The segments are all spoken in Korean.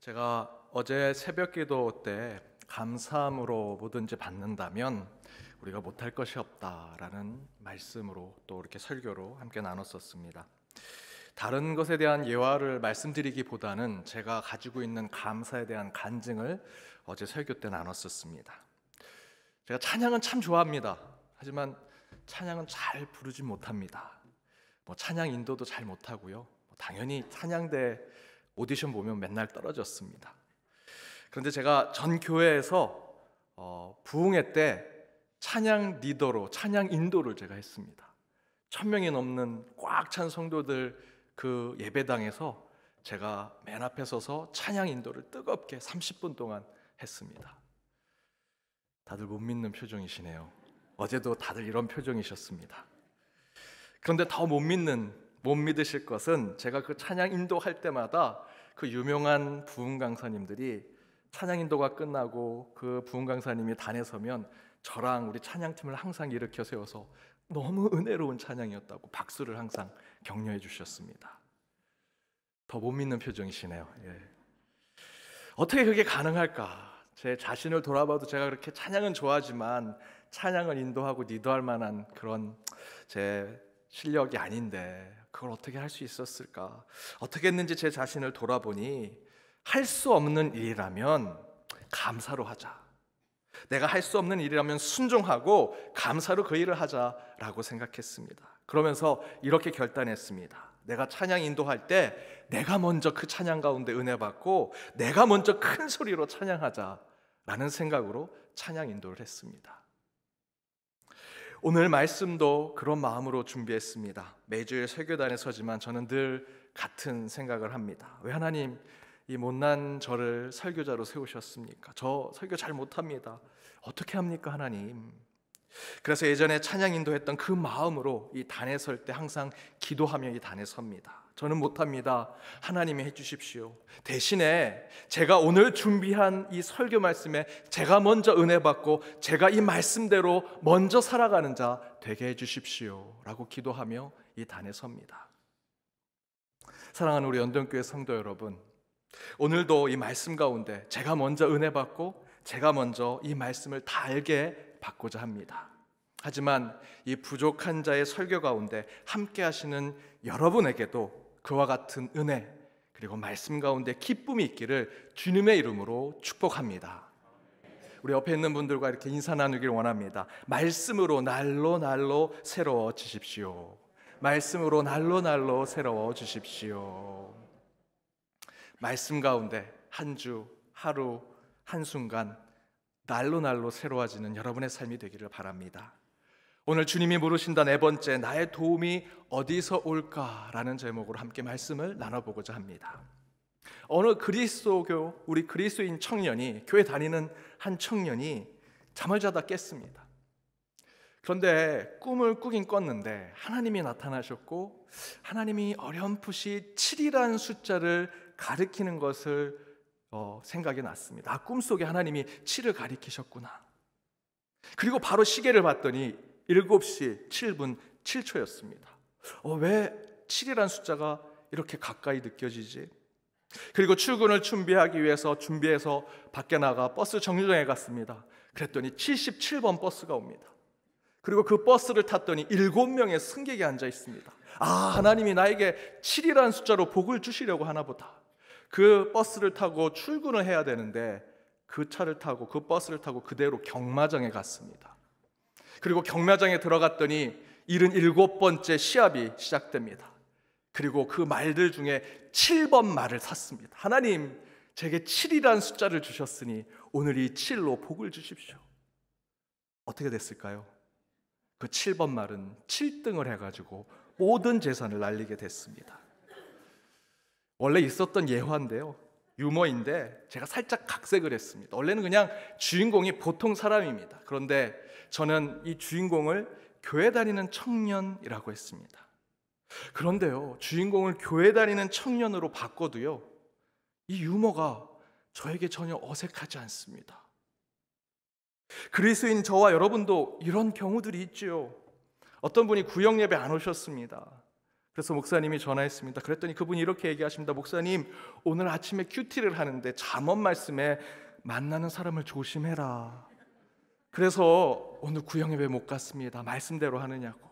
제가 어제 새벽 기도 때 감사함으로 뭐든지 받는다면 우리가 못할 것이 없다라는 말씀으로 또 이렇게 설교로 함께 나눴었습니다. 다른 것에 대한 예화를 말씀드리기보다는 제가 가지고 있는 감사에 대한 간증을 어제 설교 때 나눴었습니다. 제가 찬양은 참 좋아합니다. 하지만 찬양은 잘 부르지 못합니다. 뭐 찬양 인도도 잘 못하고요. 뭐 당연히 찬양대 오디션 보면 맨날 떨어졌습니다. 그런데 제가 전 교회에서 어, 부흥회 때 찬양 리더로 찬양 인도를 제가 했습니다. 천 명이 넘는 꽉 찬 성도들 그 예배당에서 제가 맨 앞에 서서 찬양 인도를 뜨겁게 30분 동안 했습니다. 다들 못 믿는 표정이시네요. 어제도 다들 이런 표정이셨습니다. 그런데 더 못 믿는 못 믿으실 것은 제가 그 찬양 인도할 때마다 그 유명한 부흥 강사님들이 찬양 인도가 끝나고 그 부흥 강사님이 단에 서면 저랑 우리 찬양팀을 항상 일으켜 세워서 너무 은혜로운 찬양이었다고 박수를 항상 격려해 주셨습니다. 더 못 믿는 표정이시네요. 예. 어떻게 그게 가능할까? 제 자신을 돌아봐도 제가 그렇게 찬양은 좋아하지만 찬양을 인도하고 리더할 만한 그런 제 실력이 아닌데 그걸 어떻게 할 수 있었을까? 어떻게 했는지 제 자신을 돌아보니 할 수 없는 일이라면 감사로 하자. 내가 할 수 없는 일이라면 순종하고 감사로 그 일을 하자라고 생각했습니다. 그러면서 이렇게 결단했습니다. 내가 찬양 인도할 때 내가 먼저 그 찬양 가운데 은혜 받고 내가 먼저 큰 소리로 찬양하자라는 생각으로 찬양 인도를 했습니다. 오늘 말씀도 그런 마음으로 준비했습니다. 매주 설교단에 서지만 저는 늘 같은 생각을 합니다. 왜 하나님 이 못난 저를 설교자로 세우셨습니까? 저 설교 잘 못합니다. 어떻게 합니까, 하나님? 그래서 예전에 찬양 인도했던 그 마음으로 이 단에 설 때 항상 기도하며 이 단에 섭니다. 저는 못합니다. 하나님이 해주십시오. 대신에 제가 오늘 준비한 이 설교 말씀에 제가 먼저 은혜 받고 제가 이 말씀대로 먼저 살아가는 자 되게 해주십시오. 라고 기도하며 이 단에 섭니다. 사랑하는 우리 연동교회 성도 여러분, 오늘도 이 말씀 가운데 제가 먼저 은혜 받고 제가 먼저 이 말씀을 달게 받고자 합니다. 하지만 이 부족한 자의 설교 가운데 함께 하시는 여러분에게도 그와 같은 은혜 그리고 말씀 가운데 기쁨이 있기를 주님의 이름으로 축복합니다. 우리 옆에 있는 분들과 이렇게 인사 나누길 원합니다. 말씀으로 날로 날로 새로워지십시오. 말씀으로 날로 날로 새로워지십시오. 말씀 가운데 한 주, 하루, 한순간 날로 날로 새로워지는 여러분의 삶이 되기를 바랍니다. 오늘 주님이 물으신다 네 번째 나의 도움이 어디서 올까라는 제목으로 함께 말씀을 나눠보고자 합니다. 어느 그리스도교 우리 그리스인 청년이 교회 다니는 한 청년이 잠을 자다 깼습니다. 그런데 꿈을 꾸긴 꿨는데 하나님이 나타나셨고 하나님이 어렴풋이 7이란 숫자를 가리키는 것을 어, 생각이 났습니다. 아, 꿈속에 하나님이 7을 가리키셨구나. 그리고 바로 시계를 봤더니 7시 7분 7초였습니다. 어, 왜 7이란 숫자가 이렇게 가까이 느껴지지? 그리고 출근을 준비하기 위해서 준비해서 밖에 나가 버스 정류장에 갔습니다. 그랬더니 77번 버스가 옵니다. 그리고 그 버스를 탔더니 7명의 승객이 앉아 있습니다. 아, 하나님이 나에게 7이라는 숫자로 복을 주시려고 하나 보다. 그 버스를 타고 출근을 해야 되는데 그 차를 타고 그 버스를 타고 그대로 경마장에 갔습니다. 그리고 경매장에 들어갔더니 77번째 시합이 시작됩니다. 그리고 그 말들 중에 7번 말을 샀습니다. 하나님, 제게 7이라는 숫자를 주셨으니 오늘 이 7로 복을 주십시오. 어떻게 됐을까요? 그 7번 말은 7등을 해가지고 모든 재산을 날리게 됐습니다. 원래 있었던 예화인데요. 유머인데 제가 살짝 각색을 했습니다. 원래는 그냥 주인공이 보통 사람입니다. 그런데 저는 이 주인공을 교회 다니는 청년이라고 했습니다. 그런데요, 주인공을 교회 다니는 청년으로 바꿔도요, 이 유머가 저에게 전혀 어색하지 않습니다. 그리스인 저와 여러분도 이런 경우들이 있지요. 어떤 분이 구역 예배 안 오셨습니다. 그래서 목사님이 전화했습니다. 그랬더니 그분이 이렇게 얘기하십니다. 목사님, 오늘 아침에 큐티를 하는데 잠언 말씀에 만나는 사람을 조심해라. 그래서 오늘 구형에 왜못 갔습니다. 말씀대로 하느냐고.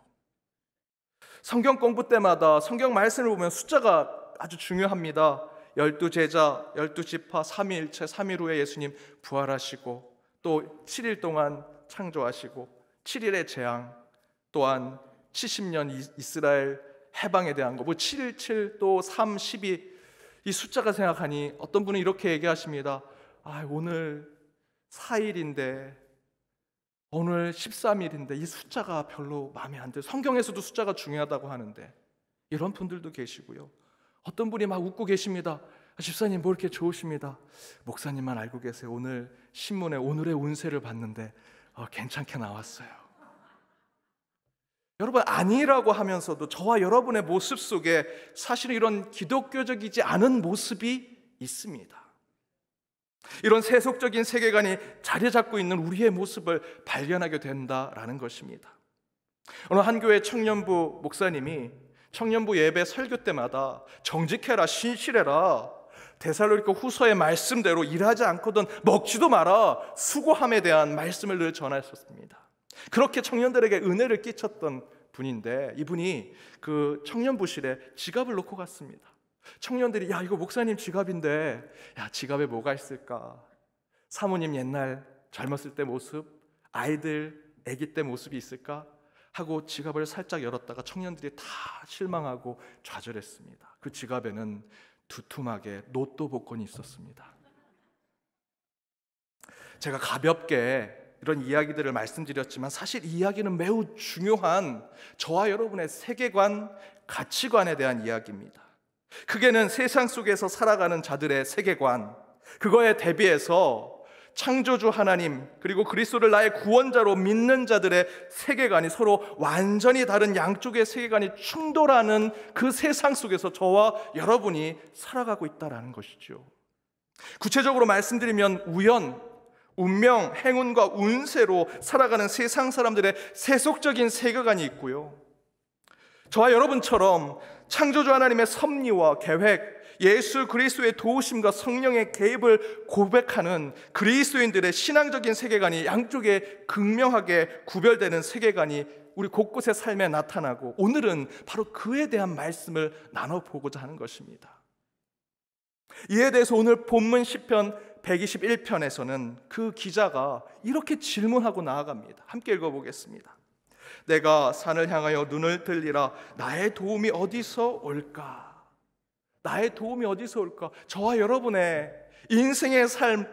성경 공부 때마다 성경 말씀을 보면 숫자가 아주 중요합니다. 열두 제자, 열두 지파, 삼위일체, 삼일 후에 예수님 부활하시고 또 7일 동안 창조하시고 7일의 재앙 또한 70년 이스라엘 해방에 대한 거, 뭐 7일 7, 또 3, 12, 이 숫자가 생각하니 어떤 분은 이렇게 얘기하십니다. 아, 오늘 4일인데 오늘 13일인데 이 숫자가 별로 마음에 안들요 성경에서도 숫자가 중요하다고 하는데 이런 분들도 계시고요. 어떤 분이 막 웃고 계십니다. 집사님 아, 뭐 이렇게 좋으십니다. 목사님만 알고 계세요. 오늘 신문에 오늘의 운세를 봤는데 어, 괜찮게 나왔어요. 여러분 아니라고 하면서도 저와 여러분의 모습 속에 사실은 이런 기독교적이지 않은 모습이 있습니다. 이런 세속적인 세계관이 자리 잡고 있는 우리의 모습을 발견하게 된다라는 것입니다. 어느 한 교회 청년부 목사님이 청년부 예배 설교 때마다 정직해라 신실해라 데살로니가 후서의 말씀대로 일하지 않거든 먹지도 마라 수고함에 대한 말씀을 늘 전하셨습니다. 그렇게 청년들에게 은혜를 끼쳤던 분인데 이분이 그 청년부실에 지갑을 놓고 갔습니다. 청년들이 야 이거 목사님 지갑인데 야 지갑에 뭐가 있을까? 사모님 옛날 젊었을 때 모습, 아이들 아기 때 모습이 있을까? 하고 지갑을 살짝 열었다가 청년들이 다 실망하고 좌절했습니다. 그 지갑에는 두툼하게 로또 복권이 있었습니다. 제가 가볍게 이런 이야기들을 말씀드렸지만 사실 이야기는 매우 중요한 저와 여러분의 세계관, 가치관에 대한 이야기입니다. 그게는 세상 속에서 살아가는 자들의 세계관, 그거에 대비해서 창조주 하나님, 그리고 그리스도를 나의 구원자로 믿는 자들의 세계관이 서로 완전히 다른 양쪽의 세계관이 충돌하는 그 세상 속에서 저와 여러분이 살아가고 있다는 것이죠. 구체적으로 말씀드리면 우연, 운명, 행운과 운세로 살아가는 세상 사람들의 세속적인 세계관이 있고요. 저와 여러분처럼 창조주 하나님의 섭리와 계획, 예수 그리스도의 도우심과 성령의 개입을 고백하는 그리스도인들의 신앙적인 세계관이 양쪽에 극명하게 구별되는 세계관이 우리 곳곳의 삶에 나타나고 오늘은 바로 그에 대한 말씀을 나눠보고자 하는 것입니다. 이에 대해서 오늘 본문 10편 121편에서는 그 기자가 이렇게 질문하고 나아갑니다. 함께 읽어보겠습니다. 내가 산을 향하여 눈을 들리라 나의 도움이 어디서 올까? 나의 도움이 어디서 올까? 저와 여러분의 인생의 삶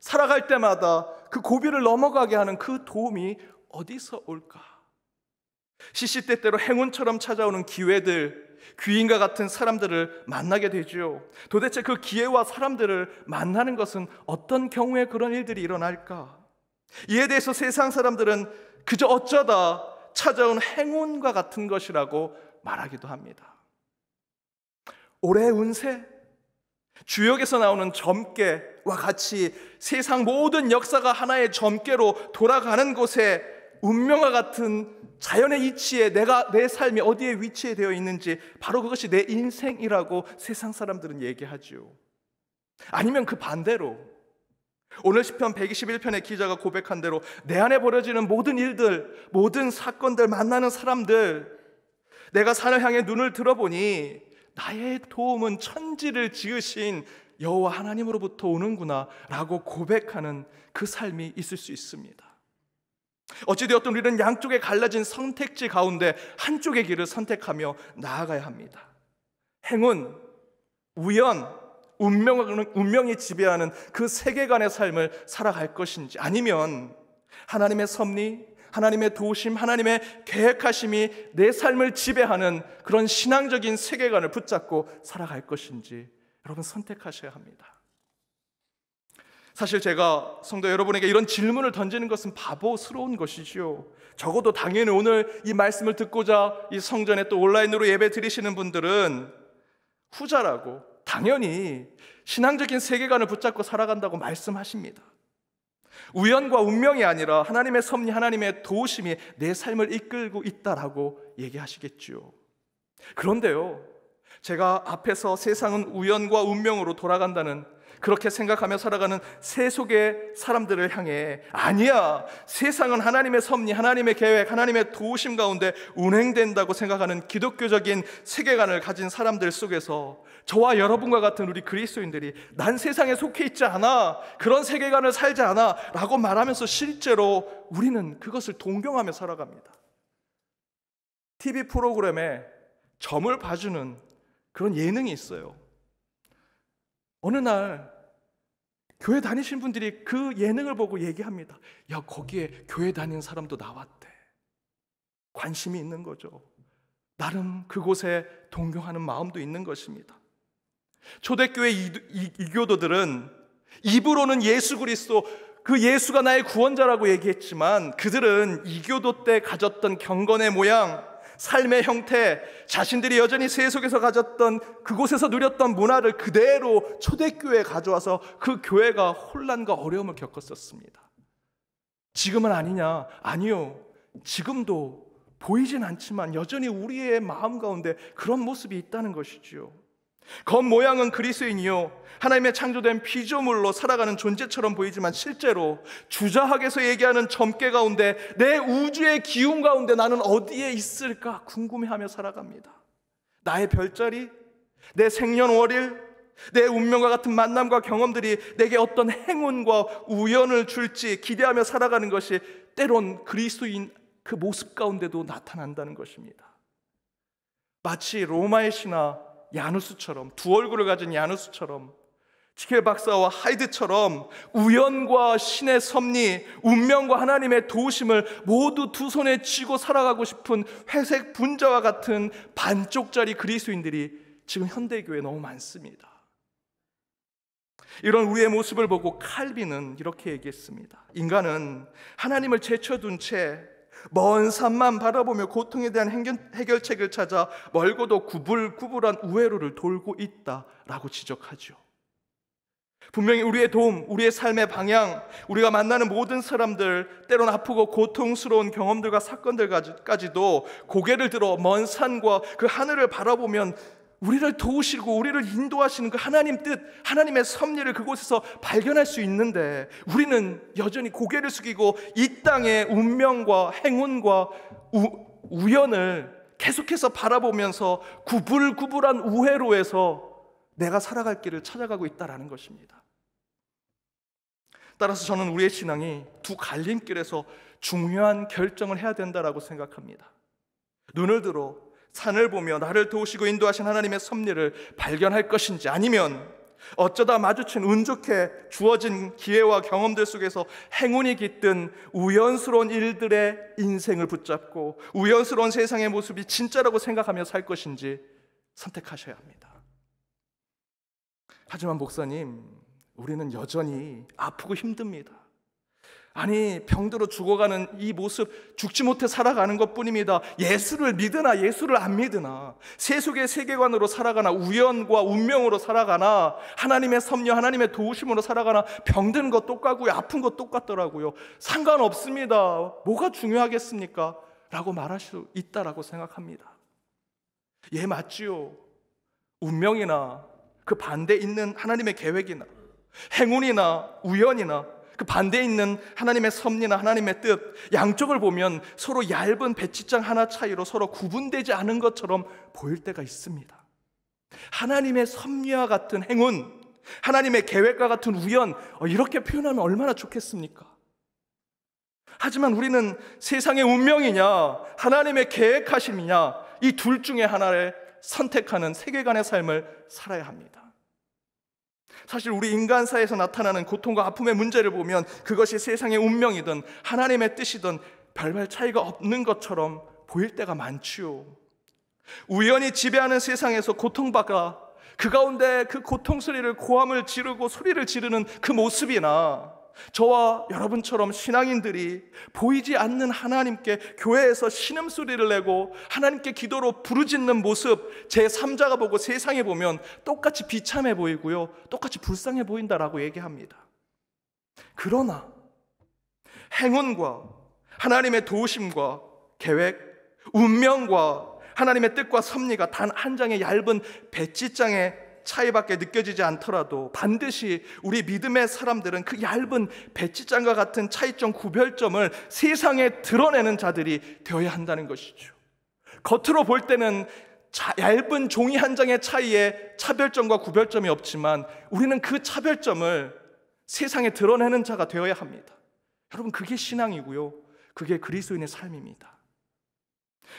살아갈 때마다 그 고비를 넘어가게 하는 그 도움이 어디서 올까? 시시때때로 행운처럼 찾아오는 기회들, 귀인과 같은 사람들을 만나게 되지요. 도대체 그 기회와 사람들을 만나는 것은 어떤 경우에 그런 일들이 일어날까? 이에 대해서 세상 사람들은 그저 어쩌다 찾아온 행운과 같은 것이라고 말하기도 합니다. 올해 운세, 주역에서 나오는 점괘와 같이 세상 모든 역사가 하나의 점괘로 돌아가는 곳에 운명과 같은 자연의 이치에 내가 내 삶이 어디에 위치해 되어 있는지 바로 그것이 내 인생이라고 세상 사람들은 얘기하지 아니면 그 반대로 오늘 시편 121편의 기자가 고백한 대로 내 안에 벌어지는 모든 일들, 모든 사건들, 만나는 사람들, 내가 산을 향해 눈을 들어보니 나의 도움은 천지를 지으신 여호와 하나님으로부터 오는구나라고 고백하는 그 삶이 있을 수 있습니다. 어찌되었든 우리는 양쪽에 갈라진 선택지 가운데 한쪽의 길을 선택하며 나아가야 합니다. 행운, 우연, 운명, 이 지배하는 그 세계관의 삶을 살아갈 것인지 아니면 하나님의 섭리, 하나님의 도심, 우 하나님의 계획하심이 내 삶을 지배하는 그런 신앙적인 세계관을 붙잡고 살아갈 것인지 여러분 선택하셔야 합니다. 사실 제가 성도 여러분에게 이런 질문을 던지는 것은 바보스러운 것이지요. 적어도 당연히 오늘 이 말씀을 듣고자 이 성전에 또 온라인으로 예배 드리시는 분들은 후자라고 당연히 신앙적인 세계관을 붙잡고 살아간다고 말씀하십니다. 우연과 운명이 아니라 하나님의 섭리, 하나님의 도우심이 내 삶을 이끌고 있다라고 얘기하시겠죠 그런데요, 제가 앞에서 세상은 우연과 운명으로 돌아간다는 그렇게 생각하며 살아가는 세속의 사람들을 향해 아니야. 세상은 하나님의 섭리, 하나님의 계획, 하나님의 도우심 가운데 운행된다고 생각하는 기독교적인 세계관을 가진 사람들 속에서 저와 여러분과 같은 우리 그리스도인들이 난 세상에 속해 있지 않아. 그런 세계관을 살지 않아. 라고 말하면서 실제로 우리는 그것을 동경하며 살아갑니다. TV 프로그램에 점을 봐주는 그런 예능이 있어요. 어느 날 교회 다니신 분들이 그 예능을 보고 얘기합니다. 야, 거기에 교회 다니는 사람도 나왔대. 관심이 있는 거죠. 나름 그곳에 동경하는 마음도 있는 것입니다. 초대교회 이교도들은 입으로는 예수 그리스도 그 예수가 나의 구원자라고 얘기했지만 그들은 이교도 때 가졌던 경건의 모양, 삶의 형태, 자신들이 여전히 세 속에서 가졌던 그곳에서 누렸던 문화를 그대로 초대교회에 가져와서 그 교회가 혼란과 어려움을 겪었었습니다. 지금은 아니냐? 아니요. 지금도 보이진 않지만 여전히 우리의 마음 가운데 그런 모습이 있다는 것이지요. 겉모양은 그리스인이요. 하나님의 창조된 피조물로 살아가는 존재처럼 보이지만 실제로 주자학에서 얘기하는 점괘 가운데 내 우주의 기운 가운데 나는 어디에 있을까 궁금해하며 살아갑니다. 나의 별자리, 내 생년월일, 내 운명과 같은 만남과 경험들이 내게 어떤 행운과 우연을 줄지 기대하며 살아가는 것이 때론 그리스도인 그 모습 가운데도 나타난다는 것입니다. 마치 로마의 신화 야누스처럼 두 얼굴을 가진 야누스처럼 치켈 박사와 하이드처럼 우연과 신의 섭리, 운명과 하나님의 도우심을 모두 두 손에 쥐고 살아가고 싶은 회색 분자와 같은 반쪽짜리 그리스도인들이 지금 현대교회에 너무 많습니다. 이런 우리의 모습을 보고 칼빈은 이렇게 얘기했습니다. 인간은 하나님을 제쳐둔 채먼 산만 바라보며 고통에 대한 해결책을 찾아 멀고도 구불구불한 우회로를 돌고 있다라고 지적하죠. 분명히 우리의 도움, 우리의 삶의 방향, 우리가 만나는 모든 사람들, 때론 아프고 고통스러운 경험들과 사건들까지도 고개를 들어 먼 산과 그 하늘을 바라보면 우리를 도우시고 우리를 인도하시는 그 하나님 뜻, 하나님의 섭리를 그곳에서 발견할 수 있는데 우리는 여전히 고개를 숙이고 이 땅의 운명과 행운과 우, 우연을 계속해서 바라보면서 구불구불한 우회로에서 내가 살아갈 길을 찾아가고 있다라는 것입니다. 따라서 저는 우리의 신앙이 두 갈림길에서 중요한 결정을 해야 된다라고 생각합니다. 눈을 들어 산을 보며 나를 도우시고 인도하신 하나님의 섭리를 발견할 것인지 아니면 어쩌다 마주친 운 좋게 주어진 기회와 경험들 속에서 행운이 깃든 우연스러운 일들의 인생을 붙잡고 우연스러운 세상의 모습이 진짜라고 생각하며 살 것인지 선택하셔야 합니다. 하지만 목사님, 우리는 여전히 아프고 힘듭니다. 아니, 병들어 죽어가는 이 모습 죽지 못해 살아가는 것 뿐입니다. 예수를 믿으나 예수를 안 믿으나 세속의 세계관으로 살아가나 우연과 운명으로 살아가나 하나님의 섭리, 하나님의 도우심으로 살아가나 병드것 똑같고요. 아픈 것 똑같더라고요. 상관없습니다. 뭐가 중요하겠습니까? 라고 말할 수 있다라고 생각합니다. 예, 맞지요. 운명이나 그 반대 있는 하나님의 계획이나 행운이나 우연이나 그 반대에 있는 하나님의 섭리나 하나님의 뜻 양쪽을 보면 서로 얇은 배치장 하나 차이로 서로 구분되지 않은 것처럼 보일 때가 있습니다. 하나님의 섭리와 같은 행운, 하나님의 계획과 같은 우연 어, 이렇게 표현하면 얼마나 좋겠습니까? 하지만 우리는 세상의 운명이냐, 하나님의 계획하심이냐, 이 둘 중에 하나를 선택하는 세계관의 삶을 살아야 합니다. 사실 우리 인간사에서 나타나는 고통과 아픔의 문제를 보면 그것이 세상의 운명이든 하나님의 뜻이든 별발 차이가 없는 것처럼 보일 때가 많지요. 우연히 지배하는 세상에서 고통받아 그 가운데 그 고통 소리를 고함을 지르고 소리를 지르는 그 모습이나 저와 여러분처럼 신앙인들이 보이지 않는 하나님께 교회에서 신음소리를 내고 하나님께 기도로 부르짖는 모습 제3자가 보고 세상에 보면 똑같이 비참해 보이고요. 똑같이 불쌍해 보인다라고 얘기합니다. 그러나 행운과 하나님의 도우심과 계획, 운명과 하나님의 뜻과 섭리가 단 한 장의 얇은 배지장에 차이밖에 느껴지지 않더라도 반드시 우리 믿음의 사람들은 그 얇은 배치장과 같은 차이점 구별점을 세상에 드러내는 자들이 되어야 한다는 것이죠. 겉으로 볼 때는 자, 얇은 종이 한 장의 차이에 차별점과 구별점이 없지만 우리는 그 차별점을 세상에 드러내는 자가 되어야 합니다. 여러분 그게 신앙이고요. 그게 그리스도인의 삶입니다.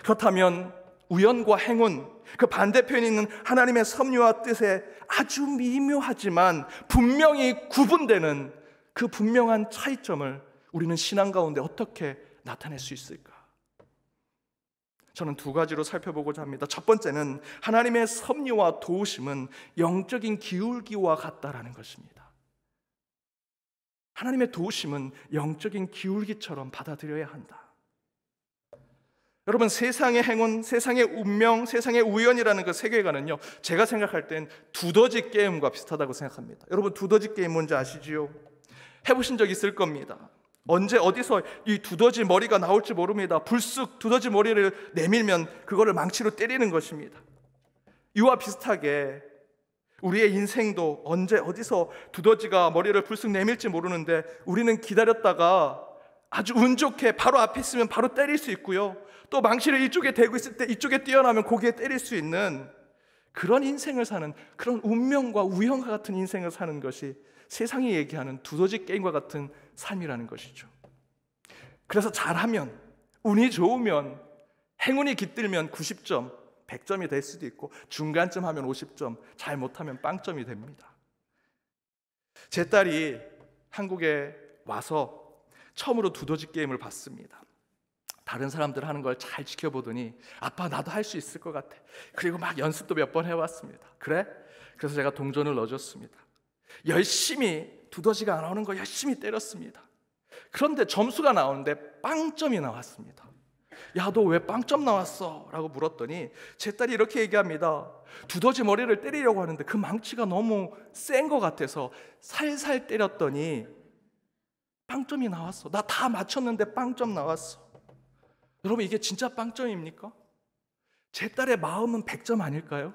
그렇다면 우연과 행운 그 반대편에 있는 하나님의 섭리와 뜻에 아주 미묘하지만 분명히 구분되는 그 분명한 차이점을 우리는 신앙 가운데 어떻게 나타낼 수 있을까? 저는 두 가지로 살펴보고자 합니다. 첫 번째는 하나님의 섭리와 도우심은 영적인 기울기와 같다라는 것입니다. 하나님의 도우심은 영적인 기울기처럼 받아들여야 한다. 여러분 세상의 행운, 세상의 운명, 세상의 우연이라는 그 세계관은요. 제가 생각할 땐 두더지 게임과 비슷하다고 생각합니다. 여러분 두더지 게임 뭔지 아시지요? 해보신 적 있을 겁니다. 언제 어디서 이 두더지 머리가 나올지 모릅니다. 불쑥 두더지 머리를 내밀면 그거를 망치로 때리는 것입니다. 이와 비슷하게 우리의 인생도 언제 어디서 두더지가 머리를 불쑥 내밀지 모르는데 우리는 기다렸다가 아주 운 좋게 바로 앞에 있으면 바로 때릴 수 있고요. 또 망치를 이쪽에 대고 있을 때 이쪽에 뛰어나면 고기에 때릴 수 있는 그런 인생을 사는 그런 운명과 우연과 같은 인생을 사는 것이 세상이 얘기하는 두더지 게임과 같은 삶이라는 것이죠. 그래서 잘하면 운이 좋으면 행운이 깃들면 90점, 100점이 될 수도 있고 중간쯤 하면 50점, 잘 못하면 빵점이 됩니다. 제 딸이 한국에 와서 처음으로 두더지 게임을 봤습니다. 다른 사람들 하는 걸 잘 지켜보더니 아빠 나도 할 수 있을 것 같아. 그리고 막 연습도 몇 번 해왔습니다. 그래? 그래서 제가 동전을 넣어줬습니다. 열심히 두더지가 안 오는 거 열심히 때렸습니다. 그런데 점수가 나오는데 빵점이 나왔습니다. 야, 너 왜 빵점 나왔어? 라고 물었더니 제 딸이 이렇게 얘기합니다. 두더지 머리를 때리려고 하는데 그 망치가 너무 센 것 같아서 살살 때렸더니 빵점이 나왔어. 나 다 맞췄는데 빵점 나왔어. 여러분, 이게 진짜 빵점입니까? 제 딸의 마음은 100점 아닐까요?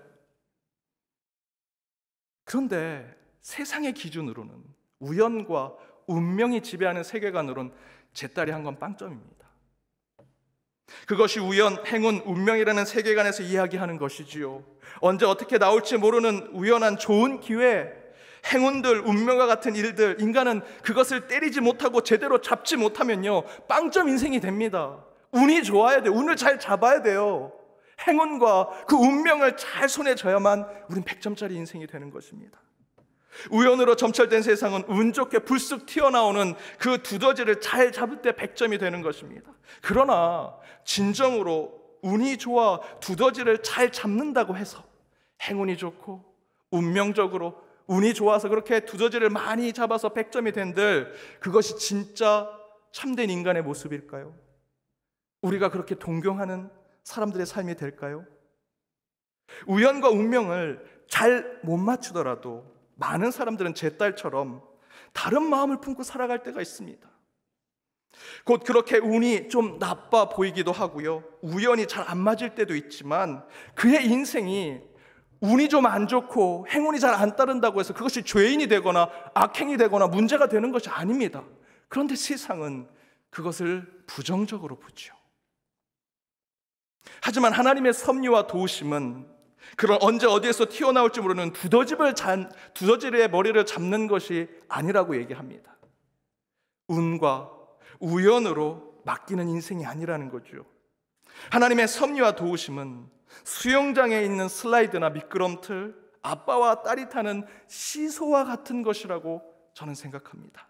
그런데 세상의 기준으로는 우연과 운명이 지배하는 세계관으로는 제 딸이 한 건 빵점입니다. 그것이 우연, 행운, 운명이라는 세계관에서 이야기하는 것이지요. 언제 어떻게 나올지 모르는 우연한 좋은 기회, 행운들, 운명과 같은 일들, 인간은 그것을 때리지 못하고 제대로 잡지 못하면요. 빵점 인생이 됩니다. 운이 좋아야 돼. 운을 잘 잡아야 돼요. 행운과 그 운명을 잘 손에 져야만 우린 100점짜리 인생이 되는 것입니다. 우연으로 점철된 세상은 운 좋게 불쑥 튀어나오는 그 두더지를 잘 잡을 때 100점이 되는 것입니다. 그러나 진정으로 운이 좋아 두더지를 잘 잡는다고 해서 행운이 좋고 운명적으로 운이 좋아서 그렇게 두더지를 많이 잡아서 100점이 된들 그것이 진짜 참된 인간의 모습일까요? 우리가 그렇게 동경하는 사람들의 삶이 될까요? 우연과 운명을 잘 못 맞추더라도 많은 사람들은 제 딸처럼 다른 마음을 품고 살아갈 때가 있습니다. 곧 그렇게 운이 좀 나빠 보이기도 하고요. 우연이 잘 안 맞을 때도 있지만 그의 인생이 운이 좀 안 좋고 행운이 잘 안 따른다고 해서 그것이 죄인이 되거나 악행이 되거나 문제가 되는 것이 아닙니다. 그런데 세상은 그것을 부정적으로 보죠. 하지만 하나님의 섭리와 도우심은 그런 언제 어디에서 튀어나올지 모르는 두더지를 잔, 두더지의 머리를 잡는 것이 아니라고 얘기합니다. 운과 우연으로 맡기는 인생이 아니라는 거죠. 하나님의 섭리와 도우심은 수영장에 있는 슬라이드나 미끄럼틀, 아빠와 딸이 타는 시소와 같은 것이라고 저는 생각합니다.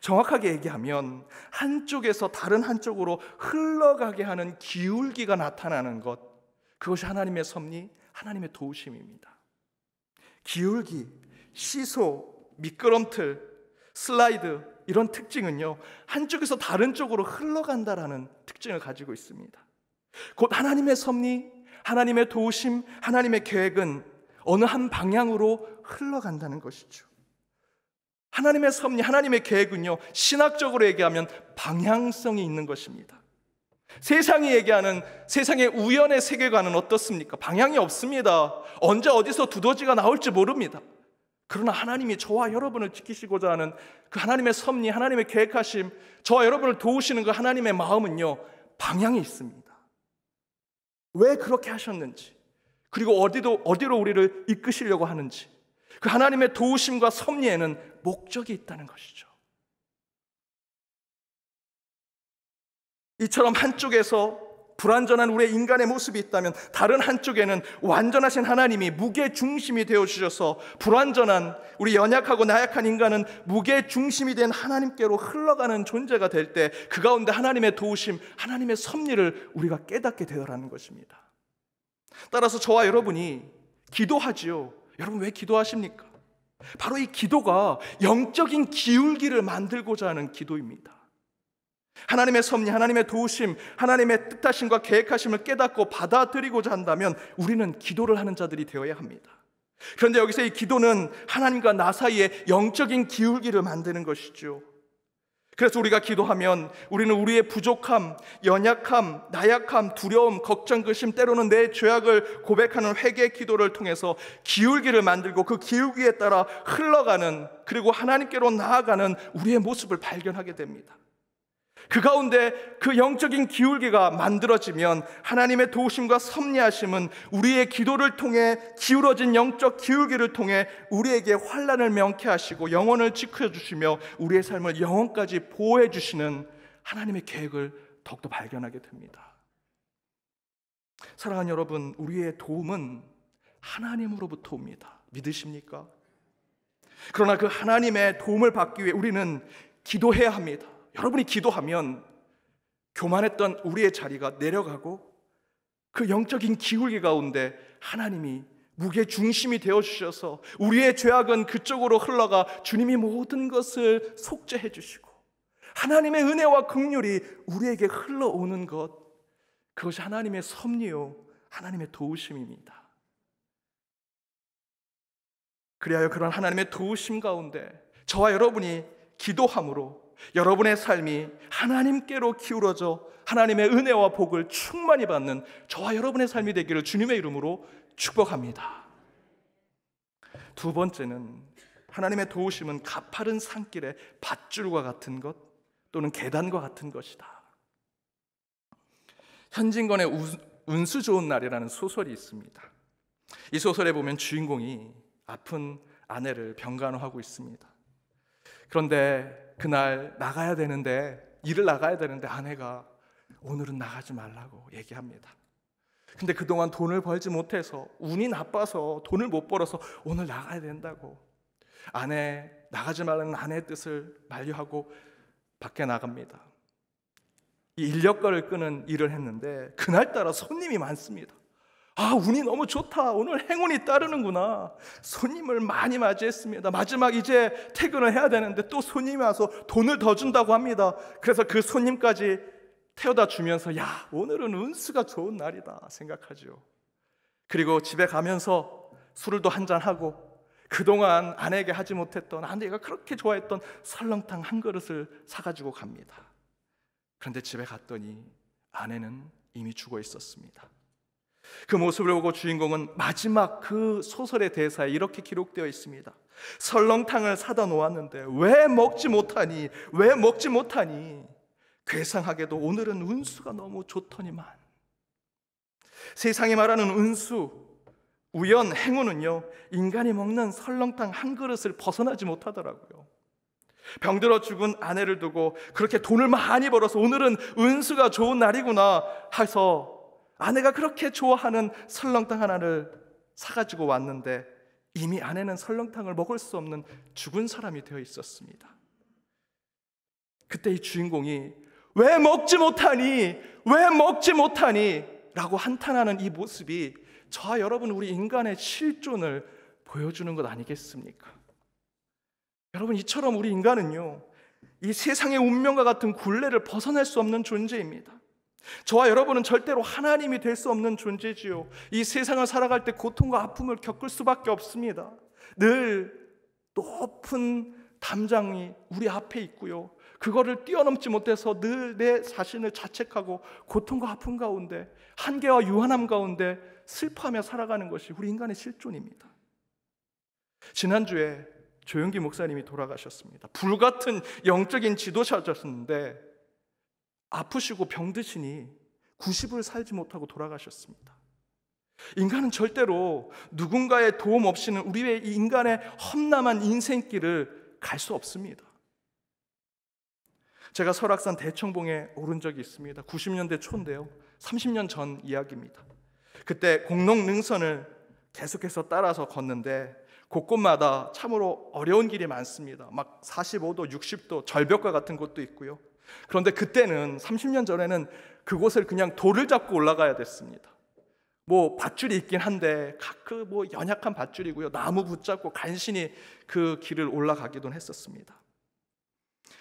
정확하게 얘기하면 한쪽에서 다른 한쪽으로 흘러가게 하는 기울기가 나타나는 것, 그것이 하나님의 섭리, 하나님의 도우심입니다. 기울기, 시소, 미끄럼틀, 슬라이드, 이런 특징은요, 한쪽에서 다른 쪽으로 흘러간다라는 특징을 가지고 있습니다. 곧 하나님의 섭리, 하나님의 도우심, 하나님의 계획은 어느 한 방향으로 흘러간다는 것이죠. 하나님의 섭리, 하나님의 계획은요, 신학적으로 얘기하면 방향성이 있는 것입니다. 세상이 얘기하는 세상의 우연의 세계관은 어떻습니까? 방향이 없습니다. 언제 어디서 두더지가 나올지 모릅니다. 그러나 하나님이 저와 여러분을 지키시고자 하는 그 하나님의 섭리, 하나님의 계획하심, 저와 여러분을 도우시는 그 하나님의 마음은요, 방향이 있습니다. 왜 그렇게 하셨는지, 그리고 어디도, 어디로 우리를 이끄시려고 하는지, 그 하나님의 도우심과 섭리에는 목적이 있다는 것이죠. 이처럼 한쪽에서 불완전한 우리의 인간의 모습이 있다면 다른 한쪽에는 완전하신 하나님이 무게 중심이 되어 주셔서 불완전한 우리 연약하고 나약한 인간은 무게 중심이 된 하나님께로 흘러가는 존재가 될 때 그 가운데 하나님의 도우심, 하나님의 섭리를 우리가 깨닫게 되더라는 것입니다. 따라서 저와 여러분이 기도하지요. 여러분 왜 기도하십니까? 바로 이 기도가 영적인 기울기를 만들고자 하는 기도입니다. 하나님의 섭리, 하나님의 도우심, 하나님의 뜻하심과 계획하심을 깨닫고 받아들이고자 한다면 우리는 기도를 하는 자들이 되어야 합니다. 그런데 여기서 이 기도는 하나님과 나 사이에 영적인 기울기를 만드는 것이죠. 그래서 우리가 기도하면 우리는 우리의 부족함, 연약함, 나약함, 두려움, 걱정, 근심, 때로는 내 죄악을 고백하는 회개 기도를 통해서 기울기를 만들고 그 기울기에 따라 흘러가는 그리고 하나님께로 나아가는 우리의 모습을 발견하게 됩니다. 그 가운데 그 영적인 기울기가 만들어지면 하나님의 도우심과 섭리하심은 우리의 기도를 통해 기울어진 영적 기울기를 통해 우리에게 환란을 명쾌하시고 영혼을 지켜주시며 우리의 삶을 영혼까지 보호해 주시는 하나님의 계획을 더욱더 발견하게 됩니다. 사랑하는 여러분, 우리의 도움은 하나님으로부터 옵니다. 믿으십니까? 그러나 그 하나님의 도움을 받기 위해 우리는 기도해야 합니다. 여러분이 기도하면 교만했던 우리의 자리가 내려가고 그 영적인 기울기 가운데 하나님이 무게 중심이 되어 주셔서 우리의 죄악은 그쪽으로 흘러가 주님이 모든 것을 속죄해 주시고 하나님의 은혜와 긍휼이 우리에게 흘러오는 것 그것이 하나님의 섭리요 하나님의 도우심입니다. 그리하여 그런 하나님의 도우심 가운데 저와 여러분이 기도함으로 여러분의 삶이 하나님께로 기울어져 하나님의 은혜와 복을 충만히 받는 저와 여러분의 삶이 되기를 주님의 이름으로 축복합니다. 두 번째는 하나님의 도우심은 가파른 산길의 밧줄과 같은 것 또는 계단과 같은 것이다. 현진건의 운수 좋은 날이라는 소설이 있습니다. 이 소설에 보면 주인공이 아픈 아내를 병간호하고 있습니다. 그런데 그날 나가야 되는데 일을 나가야 되는데 아내가 오늘은 나가지 말라고 얘기합니다. 근데 그동안 돈을 벌지 못해서 운이 나빠서 돈을 못 벌어서 오늘 나가야 된다고 아내 나가지 말라는 아내의 뜻을 만류하고 밖에 나갑니다. 이 인력거를 끄는 일을 했는데 그날따라 손님이 많습니다. 아, 운이 너무 좋다. 오늘 행운이 따르는구나. 손님을 많이 맞이했습니다. 마지막 이제 퇴근을 해야 되는데 또 손님이 와서 돈을 더 준다고 합니다. 그래서 그 손님까지 태워다 주면서 야, 오늘은 운수가 좋은 날이다 생각하죠 그리고 집에 가면서 술을 또한 잔하고 그동안 아내에게 하지 못했던 아내가 그렇게 좋아했던 설렁탕 한 그릇을 사가지고 갑니다. 그런데 집에 갔더니 아내는 이미 죽어 있었습니다. 그 모습을 보고 주인공은 마지막 그 소설의 대사에 이렇게 기록되어 있습니다. 설렁탕을 사다 놓았는데 왜 먹지 못하니? 왜 먹지 못하니? 괴상하게도 오늘은 운수가 너무 좋더니만. 세상이 말하는 운수, 우연, 행운은요, 인간이 먹는 설렁탕 한 그릇을 벗어나지 못하더라고요. 병들어 죽은 아내를 두고 그렇게 돈을 많이 벌어서 오늘은 운수가 좋은 날이구나 해서 아내가 그렇게 좋아하는 설렁탕 하나를 사가지고 왔는데 이미 아내는 설렁탕을 먹을 수 없는 죽은 사람이 되어 있었습니다. 그때 이 주인공이 왜 먹지 못하니? 왜 먹지 못하니? 라고 한탄하는 이 모습이 저와 여러분 우리 인간의 실존을 보여주는 것 아니겠습니까? 여러분 이처럼 우리 인간은요 이 세상의 운명과 같은 굴레를 벗어날 수 없는 존재입니다. 저와 여러분은 절대로 하나님이 될 수 없는 존재지요. 이 세상을 살아갈 때 고통과 아픔을 겪을 수밖에 없습니다. 늘 높은 담장이 우리 앞에 있고요. 그거를 뛰어넘지 못해서 늘 내 자신을 자책하고 고통과 아픔 가운데 한계와 유한함 가운데 슬퍼하며 살아가는 것이 우리 인간의 실존입니다. 지난주에 조영기 목사님이 돌아가셨습니다. 불같은 영적인 지도자셨는데 아프시고 병드시니 90을 살지 못하고 돌아가셨습니다. 인간은 절대로 누군가의 도움 없이는 우리의 인간의 험난한 인생길을 갈 수 없습니다. 제가 설악산 대청봉에 오른 적이 있습니다. 90년대 초인데요. 30년 전 이야기입니다. 그때 공농능선을 계속해서 따라서 걷는데 곳곳마다 참으로 어려운 길이 많습니다. 막 45도, 60도 절벽과 같은 곳도 있고요. 그런데 그때는 30년 전에는 그곳을 그냥 돌을 잡고 올라가야 됐습니다. 뭐 밧줄이 있긴 한데 그뭐 연약한 밧줄이고요. 나무 붙잡고 간신히 그 길을 올라가기도 했었습니다.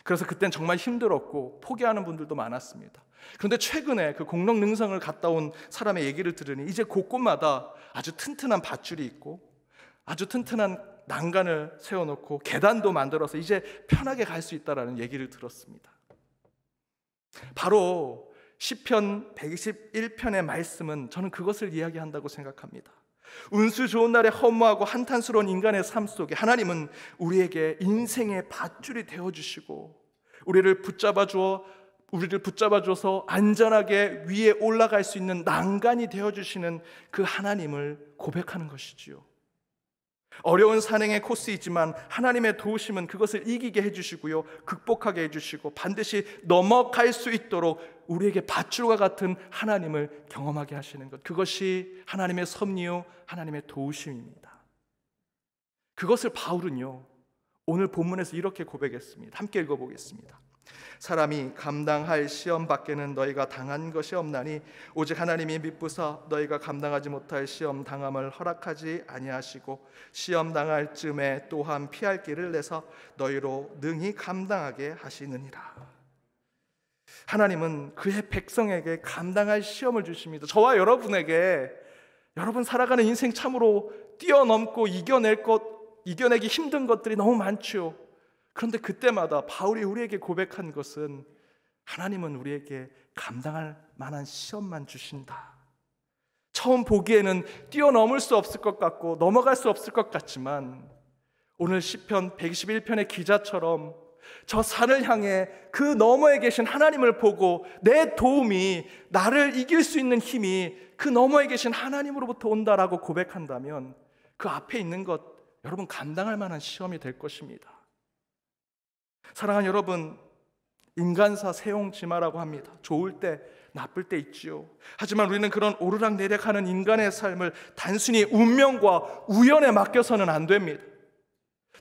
그래서 그땐 정말 힘들었고 포기하는 분들도 많았습니다. 그런데 최근에 그 공릉 능성을 갔다 온 사람의 얘기를 들으니 이제 곳곳마다 아주 튼튼한 밧줄이 있고 아주 튼튼한 난간을 세워놓고 계단도 만들어서 이제 편하게 갈 수 있다라는 얘기를 들었습니다. 바로 시편 121편의 말씀은 저는 그것을 이야기한다고 생각합니다. 운수 좋은 날에 허무하고 한탄스러운 인간의 삶 속에 하나님은 우리에게 인생의 밧줄이 되어 주시고 우리를 붙잡아 주어 우리를 붙잡아 줘서 안전하게 위에 올라갈 수 있는 난간이 되어 주시는 그 하나님을 고백하는 것이지요. 어려운 산행의 코스이지만 하나님의 도우심은 그것을 이기게 해주시고요, 극복하게 해주시고 반드시 넘어갈 수 있도록 우리에게 밧줄과 같은 하나님을 경험하게 하시는 것. 그것이 하나님의 섭리요, 하나님의 도우심입니다. 그것을 바울은요, 오늘 본문에서 이렇게 고백했습니다. 함께 읽어보겠습니다. 사람이 감당할 시험 밖에는 너희가 당한 것이 없나니 오직 하나님이 믿부사 너희가 감당하지 못할 시험 당함을 허락하지 아니하시고 시험 당할 즈음에 또한 피할 길을 내서 너희로 능히 감당하게 하시느니라. 하나님은 그의 백성에게 감당할 시험을 주십니다. 저와 여러분에게 여러분 살아가는 인생 참으로 뛰어넘고 이겨낼 것 이겨내기 힘든 것들이 너무 많지요. 그런데 그때마다 바울이 우리에게 고백한 것은 하나님은 우리에게 감당할 만한 시험만 주신다. 처음 보기에는 뛰어넘을 수 없을 것 같고 넘어갈 수 없을 것 같지만 오늘 시편 121편의 기자처럼 저 산을 향해 그 너머에 계신 하나님을 보고 내 도움이 나를 이길 수 있는 힘이 그 너머에 계신 하나님으로부터 온다라고 고백한다면 그 앞에 있는 것 여러분 감당할 만한 시험이 될 것입니다. 사랑하는 여러분, 인간사 세용지마라고 합니다. 좋을 때, 나쁠 때 있지요. 하지만 우리는 그런 오르락내리락하는 인간의 삶을 단순히 운명과 우연에 맡겨서는 안 됩니다.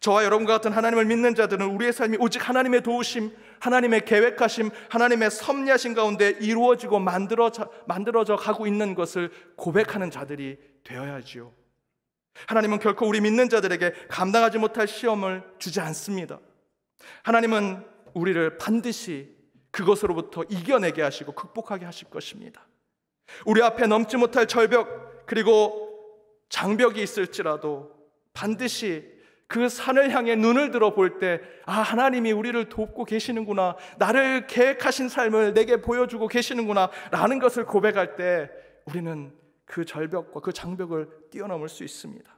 저와 여러분과 같은 하나님을 믿는 자들은 우리의 삶이 오직 하나님의 도우심, 하나님의 계획하심, 하나님의 섭리하신 가운데 이루어지고 만들어져, 만들어져 가고 있는 것을 고백하는 자들이 되어야지요. 하나님은 결코 우리 믿는 자들에게 감당하지 못할 시험을 주지 않습니다. 하나님은 우리를 반드시 그것으로부터 이겨내게 하시고 극복하게 하실 것입니다. 우리 앞에 넘지 못할 절벽 그리고 장벽이 있을지라도 반드시 그 산을 향해 눈을 들어 볼 때, 아, 하나님이 우리를 돕고 계시는구나. 나를 계획하신 삶을 내게 보여주고 계시는구나. 라는 것을 고백할 때 우리는 그 절벽과 그 장벽을 뛰어넘을 수 있습니다.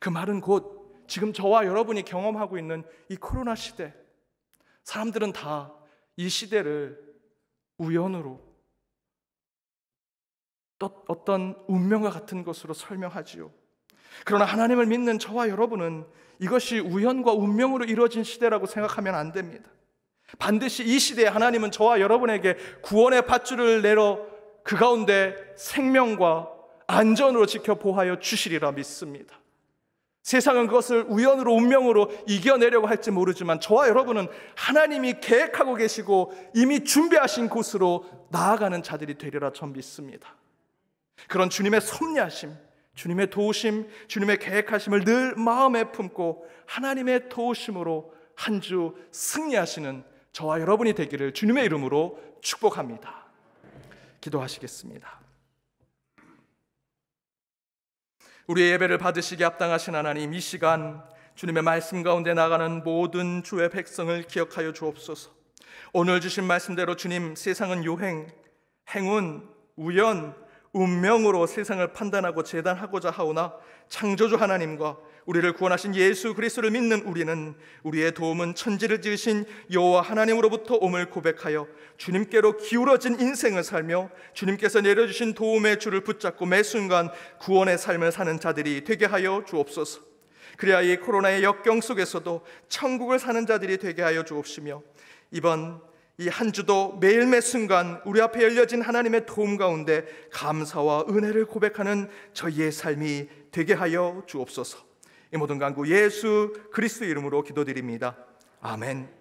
그 말은 곧 지금 저와 여러분이 경험하고 있는 이 코로나 시대, 사람들은 다 이 시대를 우연으로 또 어떤 운명과 같은 것으로 설명하지요. 그러나 하나님을 믿는 저와 여러분은 이것이 우연과 운명으로 이루어진 시대라고 생각하면 안 됩니다. 반드시 이 시대에 하나님은 저와 여러분에게 구원의 밧줄을 내려 그 가운데 생명과 안전으로 지켜 보하여 주시리라 믿습니다. 세상은 그것을 우연으로 운명으로 이겨내려고 할지 모르지만 저와 여러분은 하나님이 계획하고 계시고 이미 준비하신 곳으로 나아가는 자들이 되리라 전 믿습니다. 그런 주님의 섭리하심, 주님의 도우심, 주님의 계획하심을 늘 마음에 품고 하나님의 도우심으로 한 주 승리하시는 저와 여러분이 되기를 주님의 이름으로 축복합니다. 기도하시겠습니다. 우리의 예배를 받으시기 합당하신 하나님 이 시간 주님의 말씀 가운데 나가는 모든 주의 백성을 기억하여 주옵소서. 오늘 주신 말씀대로 주님 세상은 요행, 행운, 우연, 운명으로 세상을 판단하고 재단하고자 하오나 창조주 하나님과 우리를 구원하신 예수 그리스도를 믿는 우리는 우리의 도움은 천지를 지으신 여호와 하나님으로부터 옴을 고백하여 주님께로 기울어진 인생을 살며 주님께서 내려주신 도움의 줄을 붙잡고 매 순간 구원의 삶을 사는 자들이 되게 하여 주옵소서. 그래야 이 코로나의 역경 속에서도 천국을 사는 자들이 되게 하여 주옵시며 이번 이 한 주도 매일 매 순간 우리 앞에 열려진 하나님의 도움 가운데 감사와 은혜를 고백하는 저희의 삶이 되게 하여 주옵소서. 모든 간구 예수 그리스도 이름으로 기도드립니다. 아멘.